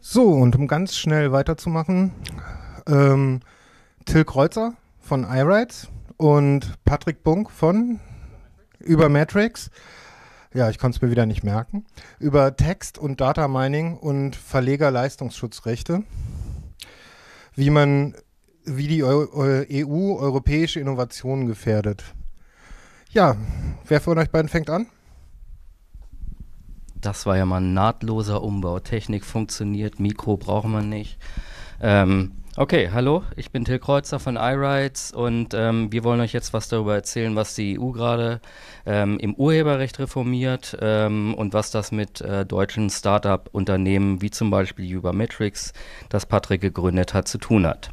So, und um ganz schnell weiterzumachen, ähm, Till Kreuzer von iRights und Patrick Bunk von über Matrix. Ja, ich konnte es mir wieder nicht merken. Über Text und Data Mining und Verlegerleistungsschutzrechte. Wie man, wie die EU e europäische Innovationen gefährdet. Ja, wer von euch beiden fängt an? das war ja mal ein nahtloser Umbau. Technik funktioniert, Mikro braucht man nicht. Ähm, okay, hallo, ich bin Till Kreuzer von iRights und ähm, wir wollen euch jetzt was darüber erzählen, was die EU gerade ähm, im Urheberrecht reformiert ähm, und was das mit äh, deutschen startup unternehmen wie zum Beispiel Ubermetrics, das Patrick gegründet hat, zu tun hat.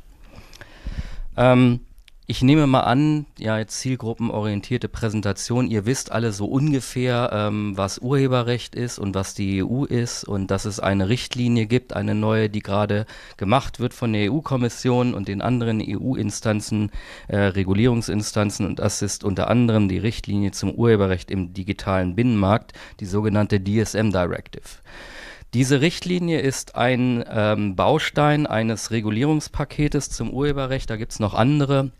Ähm, ich nehme mal an, ja, zielgruppenorientierte Präsentation. Ihr wisst alle so ungefähr, ähm, was Urheberrecht ist und was die EU ist und dass es eine Richtlinie gibt, eine neue, die gerade gemacht wird von der EU-Kommission und den anderen EU-Instanzen, äh, Regulierungsinstanzen und das ist unter anderem die Richtlinie zum Urheberrecht im digitalen Binnenmarkt, die sogenannte DSM Directive. Diese Richtlinie ist ein ähm, Baustein eines Regulierungspaketes zum Urheberrecht. Da gibt es noch andere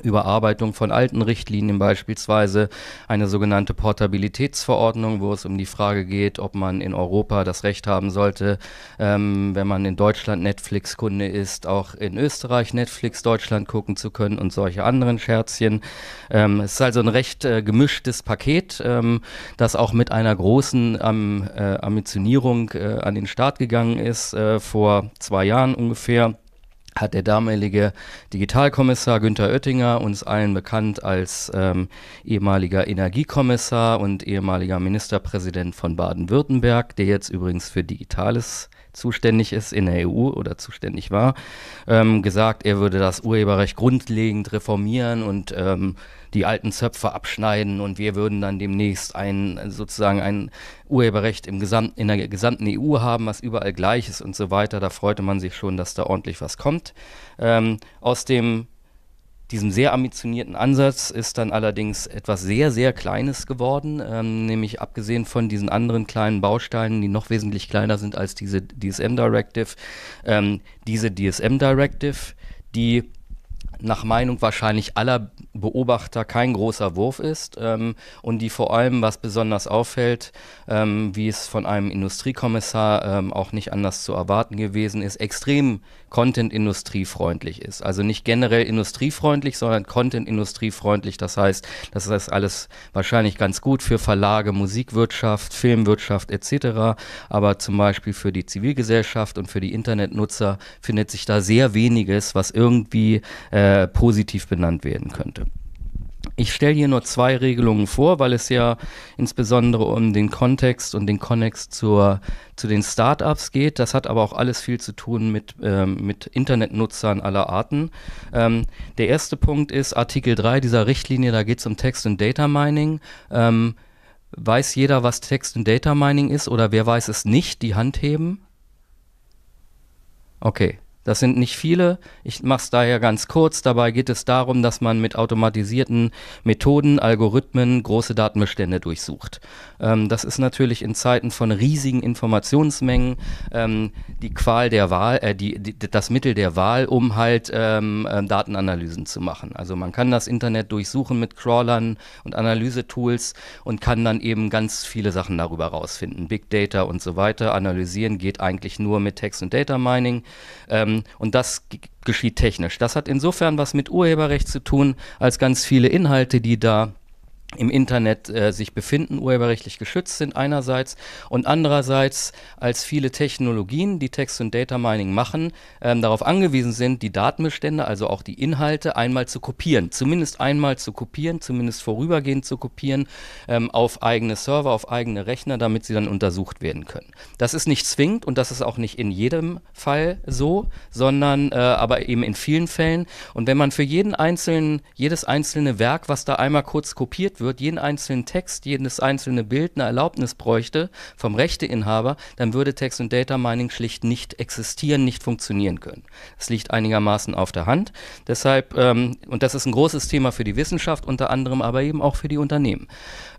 Überarbeitung von alten Richtlinien beispielsweise, eine sogenannte Portabilitätsverordnung, wo es um die Frage geht, ob man in Europa das Recht haben sollte, ähm, wenn man in Deutschland Netflix-Kunde ist, auch in Österreich Netflix Deutschland gucken zu können und solche anderen Scherzchen. Ähm, es ist also ein recht äh, gemischtes Paket, ähm, das auch mit einer großen ähm, äh, Ambitionierung äh, an den Start gegangen ist, äh, vor zwei Jahren ungefähr hat der damalige Digitalkommissar Günther Oettinger, uns allen bekannt als ähm, ehemaliger Energiekommissar und ehemaliger Ministerpräsident von Baden-Württemberg, der jetzt übrigens für Digitales zuständig ist in der EU oder zuständig war, ähm, gesagt, er würde das Urheberrecht grundlegend reformieren und ähm, die alten Zöpfe abschneiden und wir würden dann demnächst ein sozusagen ein Urheberrecht im gesamten, in der gesamten EU haben, was überall gleich ist und so weiter. Da freute man sich schon, dass da ordentlich was kommt. Ähm, aus dem diesem sehr ambitionierten Ansatz ist dann allerdings etwas sehr, sehr Kleines geworden, ähm, nämlich abgesehen von diesen anderen kleinen Bausteinen, die noch wesentlich kleiner sind als diese DSM Directive, ähm, diese DSM Directive, die nach Meinung wahrscheinlich aller Beobachter kein großer Wurf ist ähm, und die vor allem, was besonders auffällt, ähm, wie es von einem Industriekommissar ähm, auch nicht anders zu erwarten gewesen ist, extrem Content-industriefreundlich ist. Also nicht generell industriefreundlich, sondern Content-industriefreundlich. Das heißt, das ist alles wahrscheinlich ganz gut für Verlage, Musikwirtschaft, Filmwirtschaft etc. Aber zum Beispiel für die Zivilgesellschaft und für die Internetnutzer findet sich da sehr weniges, was irgendwie äh, äh, positiv benannt werden könnte. Ich stelle hier nur zwei Regelungen vor, weil es ja insbesondere um den Kontext und den Konnex zur, zu den Startups geht. Das hat aber auch alles viel zu tun mit, ähm, mit Internetnutzern aller Arten. Ähm, der erste Punkt ist Artikel 3 dieser Richtlinie, da geht es um Text und Data Mining. Ähm, weiß jeder, was Text und Data Mining ist oder wer weiß es nicht? Die Hand heben. Okay, das sind nicht viele. Ich mache es daher ganz kurz. Dabei geht es darum, dass man mit automatisierten Methoden, Algorithmen große Datenbestände durchsucht. Ähm, das ist natürlich in Zeiten von riesigen Informationsmengen ähm, die Qual der Wahl, äh, die, die, das Mittel der Wahl, um halt ähm, äh, Datenanalysen zu machen. Also man kann das Internet durchsuchen mit Crawlern und Analysetools und kann dann eben ganz viele Sachen darüber rausfinden. Big Data und so weiter. Analysieren geht eigentlich nur mit Text und Data Mining. Ähm, und das geschieht technisch. Das hat insofern was mit Urheberrecht zu tun, als ganz viele Inhalte, die da im Internet äh, sich befinden, urheberrechtlich geschützt sind einerseits und andererseits als viele Technologien, die Text- und Data Mining machen, ähm, darauf angewiesen sind, die Datenbestände, also auch die Inhalte, einmal zu kopieren, zumindest einmal zu kopieren, zumindest vorübergehend zu kopieren ähm, auf eigene Server, auf eigene Rechner, damit sie dann untersucht werden können. Das ist nicht zwingend und das ist auch nicht in jedem Fall so, sondern äh, aber eben in vielen Fällen. Und wenn man für jeden einzelnen, jedes einzelne Werk, was da einmal kurz kopiert wird, wird, jeden einzelnen Text, jedes einzelne Bild eine Erlaubnis bräuchte vom Rechteinhaber, dann würde Text- und Data Mining schlicht nicht existieren, nicht funktionieren können. Das liegt einigermaßen auf der Hand. Deshalb, ähm, und das ist ein großes Thema für die Wissenschaft unter anderem, aber eben auch für die Unternehmen.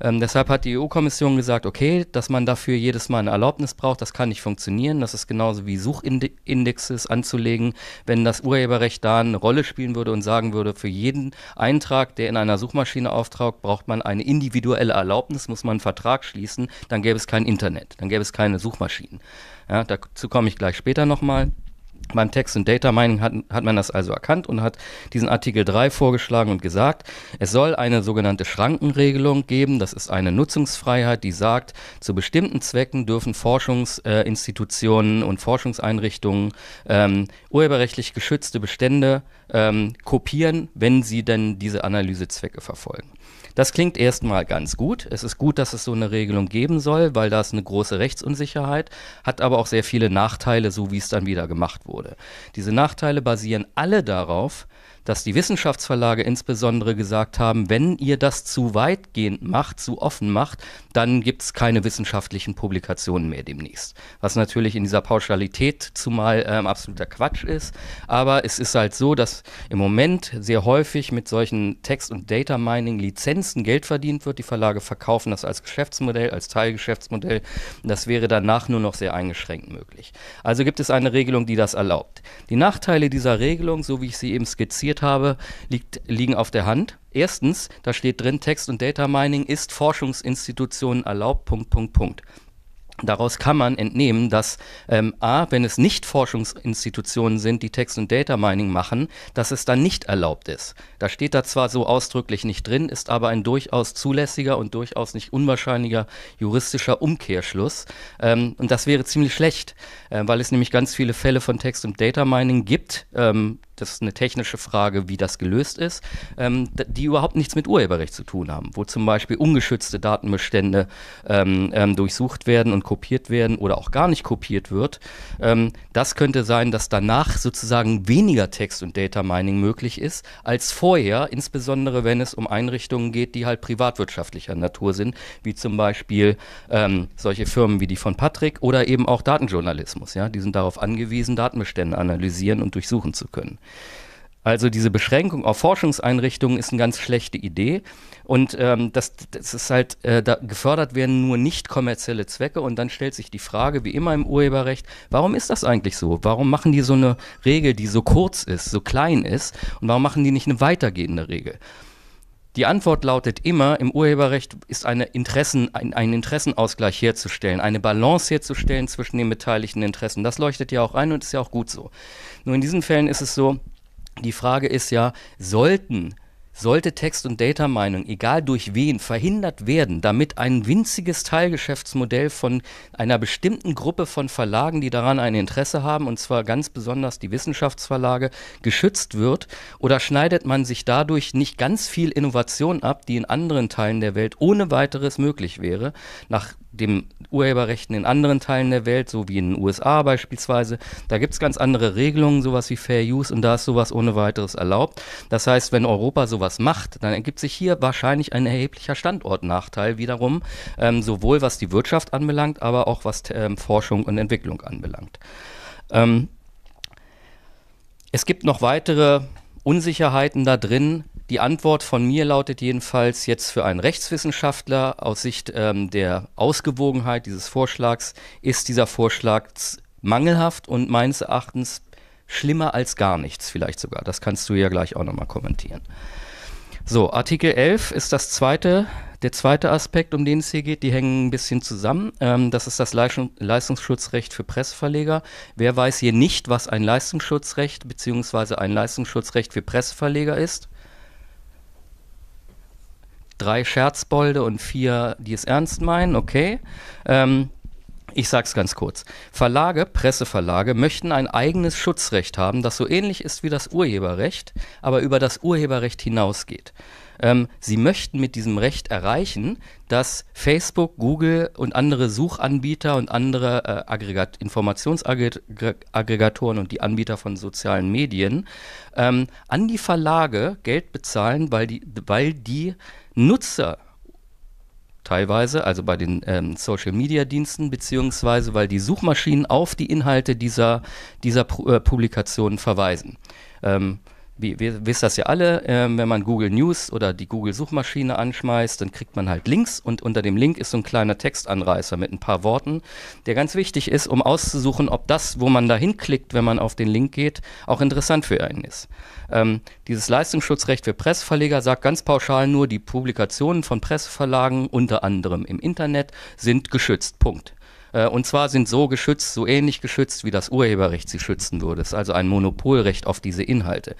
Ähm, deshalb hat die EU-Kommission gesagt, okay, dass man dafür jedes Mal eine Erlaubnis braucht, das kann nicht funktionieren. Das ist genauso wie Suchindexes anzulegen, wenn das Urheberrecht da eine Rolle spielen würde und sagen würde, für jeden Eintrag, der in einer Suchmaschine auftaucht, braucht man man eine individuelle Erlaubnis, muss man einen Vertrag schließen, dann gäbe es kein Internet, dann gäbe es keine Suchmaschinen. Ja, dazu komme ich gleich später nochmal. Beim Text und Data Mining hat, hat man das also erkannt und hat diesen Artikel 3 vorgeschlagen und gesagt, es soll eine sogenannte Schrankenregelung geben. Das ist eine Nutzungsfreiheit, die sagt, zu bestimmten Zwecken dürfen Forschungsinstitutionen äh, und Forschungseinrichtungen ähm, urheberrechtlich geschützte Bestände ähm, kopieren, wenn sie denn diese Analysezwecke verfolgen. Das klingt erstmal ganz gut. Es ist gut, dass es so eine Regelung geben soll, weil das eine große Rechtsunsicherheit, hat aber auch sehr viele Nachteile, so wie es dann wieder gemacht wurde wurde. Diese Nachteile basieren alle darauf, dass die Wissenschaftsverlage insbesondere gesagt haben, wenn ihr das zu weitgehend macht, zu offen macht, dann gibt es keine wissenschaftlichen Publikationen mehr demnächst. Was natürlich in dieser Pauschalität zumal ähm, absoluter Quatsch ist. Aber es ist halt so, dass im Moment sehr häufig mit solchen Text- und Data Mining Lizenzen Geld verdient wird. Die Verlage verkaufen das als Geschäftsmodell, als Teilgeschäftsmodell. Das wäre danach nur noch sehr eingeschränkt möglich. Also gibt es eine Regelung, die das erlaubt. Die Nachteile dieser Regelung, so wie ich sie eben skizziert zitiert habe, liegt, liegen auf der Hand. Erstens, da steht drin, Text und Data Mining ist Forschungsinstitutionen erlaubt, Punkt, Punkt, Punkt. Daraus kann man entnehmen, dass ähm, a, wenn es nicht Forschungsinstitutionen sind, die Text- und Data Mining machen, dass es dann nicht erlaubt ist. Da steht da zwar so ausdrücklich nicht drin, ist aber ein durchaus zulässiger und durchaus nicht unwahrscheinlicher juristischer Umkehrschluss. Ähm, und das wäre ziemlich schlecht, äh, weil es nämlich ganz viele Fälle von Text- und Data Mining gibt. Ähm, das ist eine technische Frage, wie das gelöst ist, ähm, die überhaupt nichts mit Urheberrecht zu tun haben, wo zum Beispiel ungeschützte Datenbestände ähm, ähm durchsucht werden und kopiert werden oder auch gar nicht kopiert wird. Ähm, das könnte sein, dass danach sozusagen weniger Text und Data Mining möglich ist als vorher, insbesondere wenn es um Einrichtungen geht, die halt privatwirtschaftlicher Natur sind, wie zum Beispiel ähm, solche Firmen wie die von Patrick oder eben auch Datenjournalismus. Ja? Die sind darauf angewiesen, Datenbestände analysieren und durchsuchen zu können. Also diese Beschränkung auf Forschungseinrichtungen ist eine ganz schlechte Idee. Und ähm, das, das ist halt, äh, da gefördert werden nur nicht kommerzielle Zwecke. Und dann stellt sich die Frage, wie immer im Urheberrecht, warum ist das eigentlich so? Warum machen die so eine Regel, die so kurz ist, so klein ist? Und warum machen die nicht eine weitergehende Regel? Die Antwort lautet immer, im Urheberrecht ist eine Interessen, ein, ein Interessenausgleich herzustellen, eine Balance herzustellen zwischen den beteiligten Interessen. Das leuchtet ja auch ein und ist ja auch gut so. Nur in diesen Fällen ist es so, die Frage ist ja, sollten sollte Text- und Data meinung egal durch wen, verhindert werden, damit ein winziges Teilgeschäftsmodell von einer bestimmten Gruppe von Verlagen, die daran ein Interesse haben, und zwar ganz besonders die Wissenschaftsverlage, geschützt wird? Oder schneidet man sich dadurch nicht ganz viel Innovation ab, die in anderen Teilen der Welt ohne weiteres möglich wäre, nach dem Urheberrechten in anderen Teilen der Welt, so wie in den USA beispielsweise. Da gibt es ganz andere Regelungen, sowas wie Fair Use, und da ist sowas ohne weiteres erlaubt. Das heißt, wenn Europa sowas sowas macht, dann ergibt sich hier wahrscheinlich ein erheblicher Standortnachteil wiederum, ähm, sowohl was die Wirtschaft anbelangt, aber auch was ähm, Forschung und Entwicklung anbelangt. Ähm, es gibt noch weitere Unsicherheiten da drin. Die Antwort von mir lautet jedenfalls jetzt für einen Rechtswissenschaftler aus Sicht ähm, der Ausgewogenheit dieses Vorschlags, ist dieser Vorschlag mangelhaft und meines Erachtens schlimmer als gar nichts vielleicht sogar. Das kannst du ja gleich auch nochmal kommentieren. So, Artikel 11 ist das zweite, der zweite Aspekt, um den es hier geht. Die hängen ein bisschen zusammen. Ähm, das ist das Leistungsschutzrecht für Pressverleger. Wer weiß hier nicht, was ein Leistungsschutzrecht bzw. ein Leistungsschutzrecht für Pressverleger ist? Drei Scherzbolde und vier, die es ernst meinen, okay. Ähm, ich sag's ganz kurz. Verlage, Presseverlage möchten ein eigenes Schutzrecht haben, das so ähnlich ist wie das Urheberrecht, aber über das Urheberrecht hinausgeht. Ähm, sie möchten mit diesem Recht erreichen, dass Facebook, Google und andere Suchanbieter und andere äh, Aggregat Informationsaggregatoren und die Anbieter von sozialen Medien ähm, an die Verlage Geld bezahlen, weil die, weil die Nutzer teilweise, also bei den ähm, Social-Media-Diensten, beziehungsweise weil die Suchmaschinen auf die Inhalte dieser, dieser äh, Publikationen verweisen. Ähm, wie, wir wissen das ja alle, äh, wenn man Google News oder die Google-Suchmaschine anschmeißt, dann kriegt man halt Links und unter dem Link ist so ein kleiner Textanreißer mit ein paar Worten, der ganz wichtig ist, um auszusuchen, ob das, wo man da hinklickt, wenn man auf den Link geht, auch interessant für einen ist. Ähm, dieses Leistungsschutzrecht für Pressverleger sagt ganz pauschal nur, die Publikationen von Presseverlagen, unter anderem im Internet, sind geschützt. Punkt. Äh, und zwar sind so geschützt, so ähnlich geschützt, wie das Urheberrecht sie schützen würde. Es ist also ein Monopolrecht auf diese Inhalte.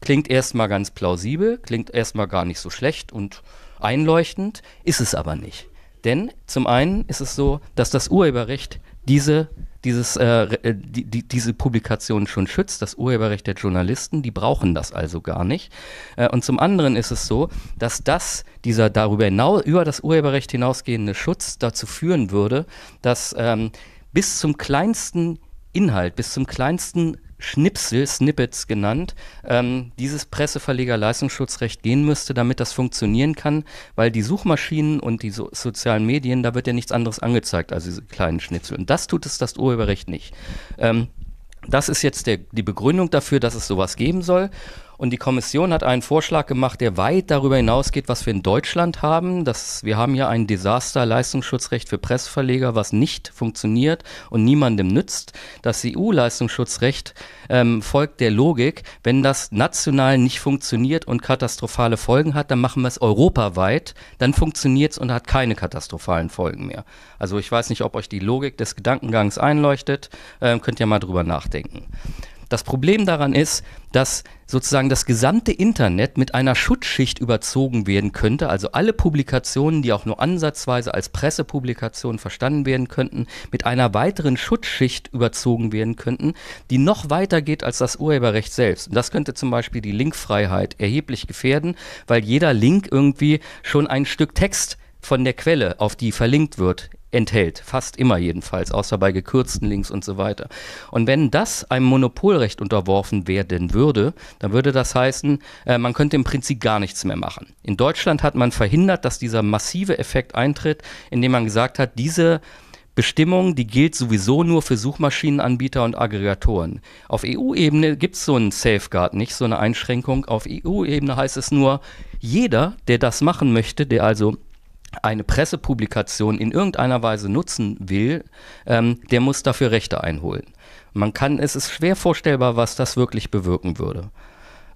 Klingt erstmal ganz plausibel, klingt erstmal gar nicht so schlecht und einleuchtend, ist es aber nicht. Denn zum einen ist es so, dass das Urheberrecht diese, dieses, äh, äh, die, die, diese Publikation schon schützt, das Urheberrecht der Journalisten, die brauchen das also gar nicht. Äh, und zum anderen ist es so, dass das, dieser darüber hinaus, über das Urheberrecht hinausgehende Schutz dazu führen würde, dass ähm, bis zum kleinsten Inhalt, bis zum kleinsten Schnipsel, Snippets genannt, ähm, dieses Presseverleger Leistungsschutzrecht gehen müsste, damit das funktionieren kann, weil die Suchmaschinen und die so sozialen Medien, da wird ja nichts anderes angezeigt als diese kleinen Schnipsel. Und das tut es das Urheberrecht nicht. Ähm, das ist jetzt der, die Begründung dafür, dass es sowas geben soll. Und die Kommission hat einen Vorschlag gemacht, der weit darüber hinausgeht, was wir in Deutschland haben. Das, wir haben hier ein Desaster-Leistungsschutzrecht für Pressverleger, was nicht funktioniert und niemandem nützt. Das EU-Leistungsschutzrecht ähm, folgt der Logik, wenn das national nicht funktioniert und katastrophale Folgen hat, dann machen wir es europaweit, dann funktioniert es und hat keine katastrophalen Folgen mehr. Also ich weiß nicht, ob euch die Logik des Gedankengangs einleuchtet, ähm, könnt ihr mal drüber nachdenken. Das Problem daran ist, dass sozusagen das gesamte Internet mit einer Schutzschicht überzogen werden könnte. Also alle Publikationen, die auch nur ansatzweise als Pressepublikationen verstanden werden könnten, mit einer weiteren Schutzschicht überzogen werden könnten, die noch weiter geht als das Urheberrecht selbst. Und das könnte zum Beispiel die Linkfreiheit erheblich gefährden, weil jeder Link irgendwie schon ein Stück Text von der Quelle, auf die verlinkt wird, enthält. Fast immer jedenfalls, außer bei gekürzten Links und so weiter. Und wenn das einem Monopolrecht unterworfen werden würde, dann würde das heißen, äh, man könnte im Prinzip gar nichts mehr machen. In Deutschland hat man verhindert, dass dieser massive Effekt eintritt, indem man gesagt hat, diese Bestimmung, die gilt sowieso nur für Suchmaschinenanbieter und Aggregatoren. Auf EU-Ebene gibt es so einen Safeguard nicht, so eine Einschränkung. Auf EU-Ebene heißt es nur, jeder, der das machen möchte, der also eine Pressepublikation in irgendeiner Weise nutzen will, ähm, der muss dafür Rechte einholen. Man kann, es ist schwer vorstellbar, was das wirklich bewirken würde.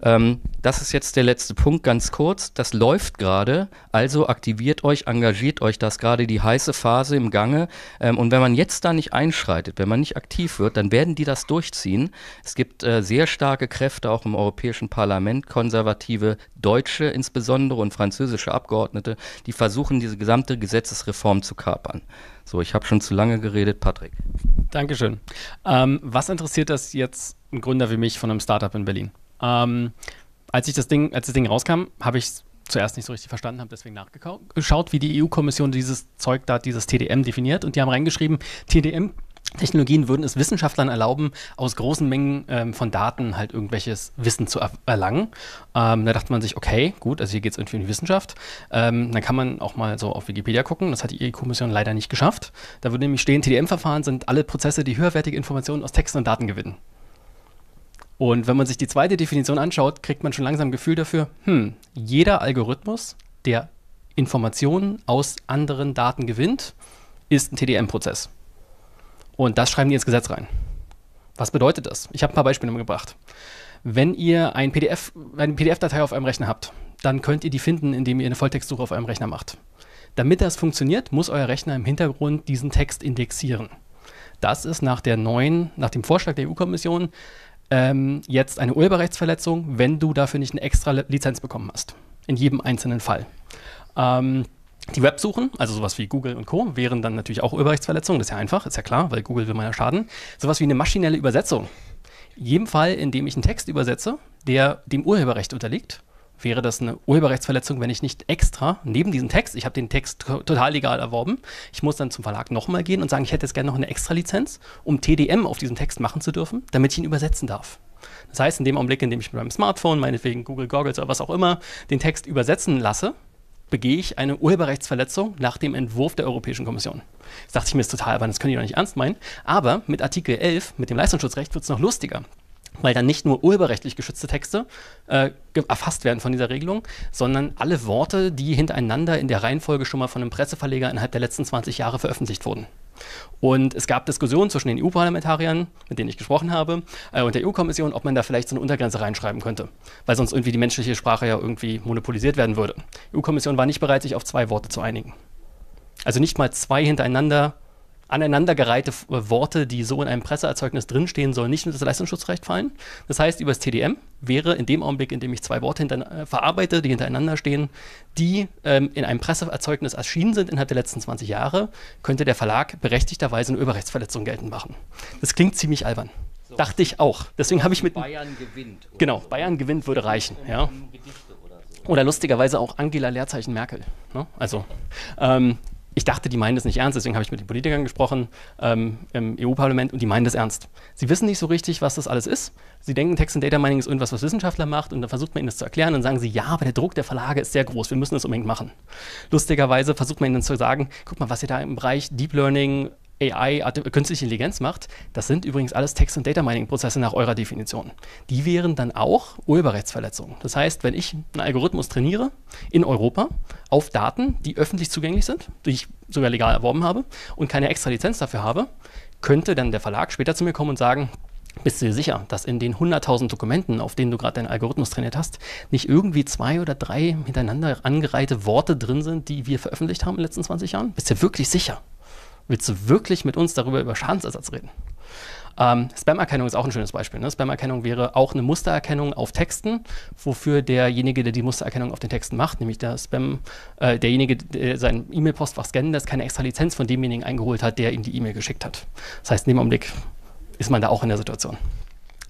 Ähm, das ist jetzt der letzte Punkt, ganz kurz. Das läuft gerade, also aktiviert euch, engagiert euch. Das gerade die heiße Phase im Gange. Ähm, und wenn man jetzt da nicht einschreitet, wenn man nicht aktiv wird, dann werden die das durchziehen. Es gibt äh, sehr starke Kräfte auch im Europäischen Parlament, konservative deutsche insbesondere und französische Abgeordnete, die versuchen, diese gesamte Gesetzesreform zu kapern. So, ich habe schon zu lange geredet, Patrick. Dankeschön. Ähm, was interessiert das jetzt ein Gründer wie mich von einem Startup in Berlin? Ähm, als ich das Ding, als das Ding rauskam, habe ich es zuerst nicht so richtig verstanden, habe deswegen nachgeschaut, wie die EU-Kommission dieses Zeug da, dieses TDM definiert. Und die haben reingeschrieben, TDM Technologien würden es Wissenschaftlern erlauben, aus großen Mengen ähm, von Daten halt irgendwelches Wissen zu er erlangen. Ähm, da dachte man sich, okay, gut, also hier geht es irgendwie um die Wissenschaft. Ähm, dann kann man auch mal so auf Wikipedia gucken. Das hat die EU-Kommission leider nicht geschafft. Da würde nämlich stehen, TDM-Verfahren sind alle Prozesse, die höherwertige Informationen aus Texten und Daten gewinnen. Und wenn man sich die zweite Definition anschaut, kriegt man schon langsam ein Gefühl dafür, hm, jeder Algorithmus, der Informationen aus anderen Daten gewinnt, ist ein TDM-Prozess. Und das schreiben die ins Gesetz rein. Was bedeutet das? Ich habe ein paar Beispiele mitgebracht. Wenn ihr ein PDF, eine PDF-Datei auf einem Rechner habt, dann könnt ihr die finden, indem ihr eine Volltextsuche auf einem Rechner macht. Damit das funktioniert, muss euer Rechner im Hintergrund diesen Text indexieren. Das ist nach, der neuen, nach dem Vorschlag der EU-Kommission ähm, jetzt eine Urheberrechtsverletzung, wenn du dafür nicht eine extra Lizenz bekommen hast. In jedem einzelnen Fall. Ähm, die Websuchen, also sowas wie Google und Co., wären dann natürlich auch Urheberrechtsverletzungen, das ist ja einfach, ist ja klar, weil Google will man ja schaden. Sowas wie eine maschinelle Übersetzung. In jedem Fall, in dem ich einen Text übersetze, der dem Urheberrecht unterliegt, wäre das eine Urheberrechtsverletzung, wenn ich nicht extra neben diesem Text, ich habe den Text total legal erworben, ich muss dann zum Verlag nochmal gehen und sagen, ich hätte jetzt gerne noch eine extra Lizenz, um TDM auf diesem Text machen zu dürfen, damit ich ihn übersetzen darf. Das heißt, in dem Augenblick, in dem ich mit meinem Smartphone, meinetwegen Google Goggles oder was auch immer, den Text übersetzen lasse, begehe ich eine Urheberrechtsverletzung nach dem Entwurf der Europäischen Kommission. Jetzt dachte ich mir, ist total albern, das können die doch nicht ernst meinen. Aber mit Artikel 11, mit dem Leistungsschutzrecht, wird es noch lustiger weil dann nicht nur urheberrechtlich geschützte Texte äh, erfasst werden von dieser Regelung, sondern alle Worte, die hintereinander in der Reihenfolge schon mal von einem Presseverleger innerhalb der letzten 20 Jahre veröffentlicht wurden. Und es gab Diskussionen zwischen den EU-Parlamentariern, mit denen ich gesprochen habe, äh, und der EU-Kommission, ob man da vielleicht so eine Untergrenze reinschreiben könnte, weil sonst irgendwie die menschliche Sprache ja irgendwie monopolisiert werden würde. Die EU-Kommission war nicht bereit, sich auf zwei Worte zu einigen. Also nicht mal zwei hintereinander aneinandergereihte äh, Worte, die so in einem Presseerzeugnis drinstehen sollen, nicht in das Leistungsschutzrecht fallen. Das heißt, über das TDM wäre in dem Augenblick, in dem ich zwei Worte hinter, äh, verarbeite, die hintereinander stehen, die ähm, in einem Presseerzeugnis erschienen sind innerhalb der letzten 20 Jahre, könnte der Verlag berechtigterweise eine Überrechtsverletzung geltend machen. Das klingt ziemlich albern. So. Dachte ich auch. Deswegen habe ich mit. Bayern gewinnt. Genau, so. Bayern gewinnt würde reichen. Um, ja. Um oder lustigerweise auch Angela Leerzeichen Merkel. Ne? Also ähm, ich dachte, die meinen das nicht ernst, deswegen habe ich mit den Politikern gesprochen ähm, im EU-Parlament und die meinen das ernst. Sie wissen nicht so richtig, was das alles ist. Sie denken, Text und Data Mining ist irgendwas, was Wissenschaftler macht und dann versucht man ihnen das zu erklären und sagen sie, ja, aber der Druck der Verlage ist sehr groß, wir müssen das unbedingt machen. Lustigerweise versucht man ihnen zu sagen, guck mal, was ihr da im Bereich Deep Learning, AI, künstliche Intelligenz macht, das sind übrigens alles Text- und Data Mining-Prozesse nach eurer Definition. Die wären dann auch Urheberrechtsverletzungen. Das heißt, wenn ich einen Algorithmus trainiere in Europa auf Daten, die öffentlich zugänglich sind, die ich sogar legal erworben habe und keine extra Lizenz dafür habe, könnte dann der Verlag später zu mir kommen und sagen, bist du dir sicher, dass in den 100.000 Dokumenten, auf denen du gerade deinen Algorithmus trainiert hast, nicht irgendwie zwei oder drei hintereinander angereihte Worte drin sind, die wir veröffentlicht haben in den letzten 20 Jahren? Bist du dir wirklich sicher? willst du wirklich mit uns darüber über Schadensersatz reden? Ähm, Spam-Erkennung ist auch ein schönes Beispiel. Ne? Spam-Erkennung wäre auch eine Mustererkennung auf Texten, wofür derjenige, der die Mustererkennung auf den Texten macht, nämlich der Spam, äh, derjenige, der sein E-Mail-Postfach scannen lässt, keine extra Lizenz von demjenigen eingeholt hat, der ihm die E-Mail geschickt hat. Das heißt, in dem Augenblick ist man da auch in der Situation.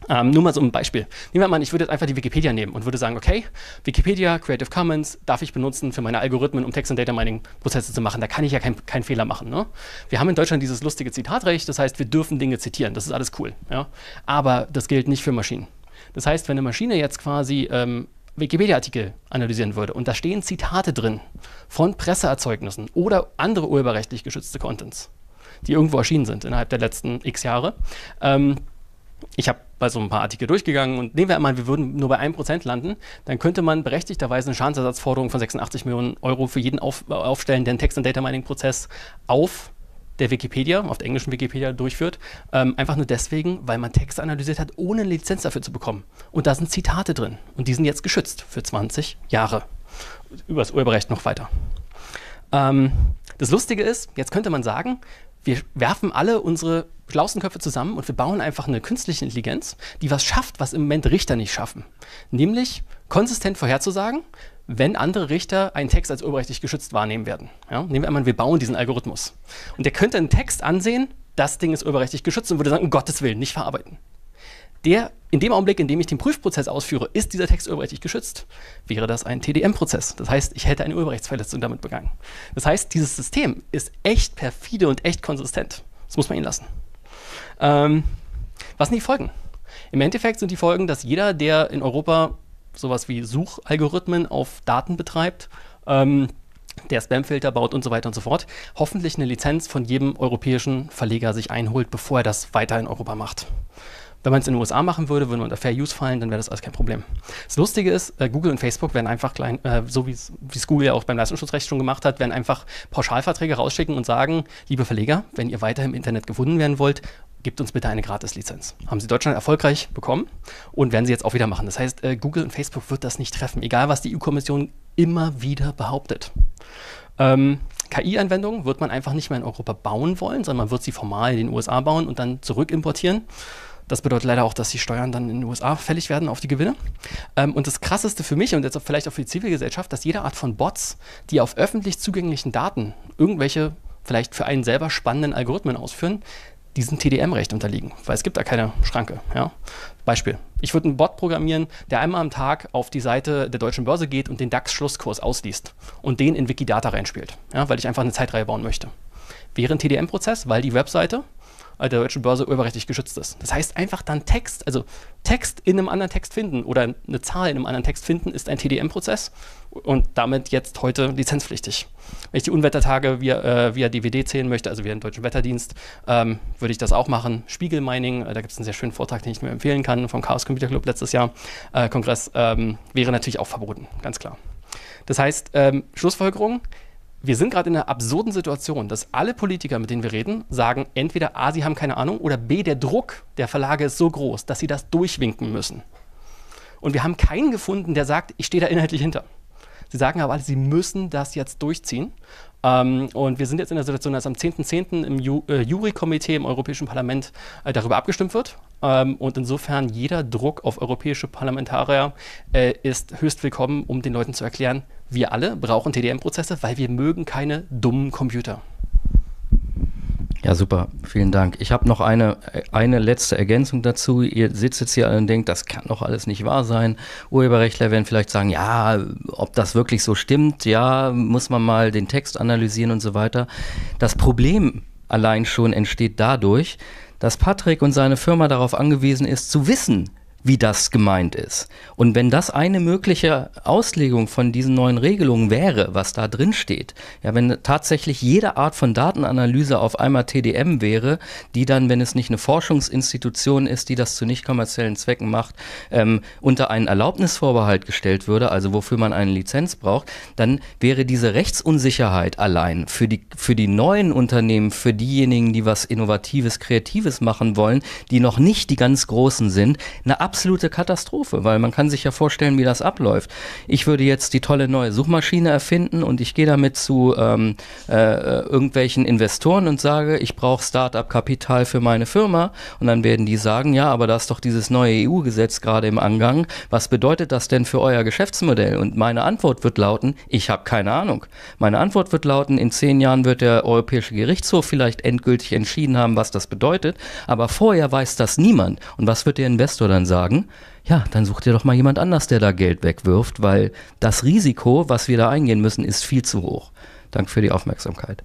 Ähm, nur mal so ein Beispiel. Nehmen wir mal ich würde jetzt einfach die Wikipedia nehmen und würde sagen, okay, Wikipedia, Creative Commons darf ich benutzen für meine Algorithmen, um Text- und Data Mining-Prozesse zu machen. Da kann ich ja keinen kein Fehler machen. Ne? Wir haben in Deutschland dieses lustige Zitatrecht, das heißt, wir dürfen Dinge zitieren, das ist alles cool. Ja? Aber das gilt nicht für Maschinen. Das heißt, wenn eine Maschine jetzt quasi ähm, Wikipedia-Artikel analysieren würde und da stehen Zitate drin von Presseerzeugnissen oder andere urheberrechtlich geschützte Contents, die irgendwo erschienen sind innerhalb der letzten x Jahre. Ähm, ich habe bei so ein paar Artikel durchgegangen und nehmen wir einmal, wir würden nur bei 1% landen, dann könnte man berechtigterweise eine Schadensersatzforderung von 86 Millionen Euro für jeden auf, äh, aufstellen, der einen Text- und Data Mining-Prozess auf der Wikipedia, auf der englischen Wikipedia durchführt, ähm, einfach nur deswegen, weil man Texte analysiert hat, ohne eine Lizenz dafür zu bekommen. Und da sind Zitate drin und die sind jetzt geschützt für 20 Jahre. Über das Urheberrecht noch weiter. Ähm, das Lustige ist, jetzt könnte man sagen, wir werfen alle unsere schlausten Köpfe zusammen und wir bauen einfach eine künstliche Intelligenz, die was schafft, was im Moment Richter nicht schaffen. Nämlich konsistent vorherzusagen, wenn andere Richter einen Text als urheberrechtlich geschützt wahrnehmen werden. Ja? Nehmen wir einmal, wir bauen diesen Algorithmus. Und der könnte einen Text ansehen, das Ding ist urheberrechtlich geschützt und würde sagen, um Gottes Willen, nicht verarbeiten. Der, in dem Augenblick, in dem ich den Prüfprozess ausführe, ist dieser Text urheberrechtlich geschützt, wäre das ein TDM-Prozess. Das heißt, ich hätte eine Urheberrechtsverletzung damit begangen. Das heißt, dieses System ist echt perfide und echt konsistent. Das muss man ihn lassen. Ähm, was sind die Folgen? Im Endeffekt sind die Folgen, dass jeder, der in Europa sowas wie Suchalgorithmen auf Daten betreibt, ähm, der Spamfilter baut und so weiter und so fort, hoffentlich eine Lizenz von jedem europäischen Verleger sich einholt, bevor er das weiter in Europa macht. Wenn man es in den USA machen würde, würde man unter Fair Use fallen, dann wäre das alles kein Problem. Das Lustige ist, äh, Google und Facebook werden einfach, klein, äh, so wie es Google ja auch beim Leistungsschutzrecht schon gemacht hat, werden einfach Pauschalverträge rausschicken und sagen, liebe Verleger, wenn ihr weiter im Internet gefunden werden wollt, gebt uns bitte eine Gratislizenz. Haben sie Deutschland erfolgreich bekommen und werden sie jetzt auch wieder machen. Das heißt, äh, Google und Facebook wird das nicht treffen, egal was die EU-Kommission immer wieder behauptet. Ähm, KI-Anwendungen wird man einfach nicht mehr in Europa bauen wollen, sondern man wird sie formal in den USA bauen und dann zurück importieren das bedeutet leider auch, dass die Steuern dann in den USA fällig werden auf die Gewinne. Ähm, und das Krasseste für mich und jetzt vielleicht auch für die Zivilgesellschaft, dass jede Art von Bots, die auf öffentlich zugänglichen Daten irgendwelche vielleicht für einen selber spannenden Algorithmen ausführen, diesem TDM-Recht unterliegen, weil es gibt da keine Schranke. Ja? Beispiel, ich würde einen Bot programmieren, der einmal am Tag auf die Seite der deutschen Börse geht und den DAX-Schlusskurs ausliest und den in Wikidata reinspielt, ja? weil ich einfach eine Zeitreihe bauen möchte. Wäre ein TDM-Prozess, weil die Webseite der deutschen Börse urheberrechtlich geschützt ist. Das heißt einfach dann Text, also Text in einem anderen Text finden oder eine Zahl in einem anderen Text finden, ist ein TDM-Prozess und damit jetzt heute lizenzpflichtig. Wenn ich die Unwettertage via, äh, via DVD zählen möchte, also via den Deutschen Wetterdienst, ähm, würde ich das auch machen. Spiegelmining, äh, da gibt es einen sehr schönen Vortrag, den ich mir empfehlen kann, vom Chaos Computer Club letztes Jahr, äh, Kongress, ähm, wäre natürlich auch verboten, ganz klar. Das heißt, ähm, Schlussfolgerung, wir sind gerade in einer absurden Situation, dass alle Politiker, mit denen wir reden, sagen, entweder A, sie haben keine Ahnung, oder B, der Druck der Verlage ist so groß, dass sie das durchwinken müssen. Und wir haben keinen gefunden, der sagt, ich stehe da inhaltlich hinter. Sie sagen aber alle, sie müssen das jetzt durchziehen. Ähm, und wir sind jetzt in der Situation, dass am 10.10. .10. im Ju äh, Jury-Komitee im Europäischen Parlament äh, darüber abgestimmt wird. Ähm, und insofern jeder Druck auf europäische Parlamentarier äh, ist höchst willkommen, um den Leuten zu erklären, wir alle brauchen TDM-Prozesse, weil wir mögen keine dummen Computer. Ja, super. Vielen Dank. Ich habe noch eine, äh, eine letzte Ergänzung dazu. Ihr sitzt jetzt hier alle und denkt, das kann doch alles nicht wahr sein. Urheberrechtler werden vielleicht sagen, ja, ob das wirklich so stimmt, ja, muss man mal den Text analysieren und so weiter. Das Problem allein schon entsteht dadurch, dass Patrick und seine Firma darauf angewiesen ist, zu wissen, wie das gemeint ist. Und wenn das eine mögliche Auslegung von diesen neuen Regelungen wäre, was da drin steht, ja, wenn tatsächlich jede Art von Datenanalyse auf einmal TDM wäre, die dann, wenn es nicht eine Forschungsinstitution ist, die das zu nicht kommerziellen Zwecken macht, ähm, unter einen Erlaubnisvorbehalt gestellt würde, also wofür man eine Lizenz braucht, dann wäre diese Rechtsunsicherheit allein für die, für die neuen Unternehmen, für diejenigen, die was Innovatives, Kreatives machen wollen, die noch nicht die ganz Großen sind, eine absolute Katastrophe, weil man kann sich ja vorstellen, wie das abläuft. Ich würde jetzt die tolle neue Suchmaschine erfinden und ich gehe damit zu ähm, äh, irgendwelchen Investoren und sage, ich brauche Start-up-Kapital für meine Firma. Und dann werden die sagen, ja, aber da ist doch dieses neue EU-Gesetz gerade im Angang. Was bedeutet das denn für euer Geschäftsmodell? Und meine Antwort wird lauten, ich habe keine Ahnung. Meine Antwort wird lauten, in zehn Jahren wird der Europäische Gerichtshof vielleicht endgültig entschieden haben, was das bedeutet. Aber vorher weiß das niemand. Und was wird der Investor dann sagen? sagen, ja, dann such dir doch mal jemand anders, der da Geld wegwirft, weil das Risiko, was wir da eingehen müssen, ist viel zu hoch. Danke für die Aufmerksamkeit.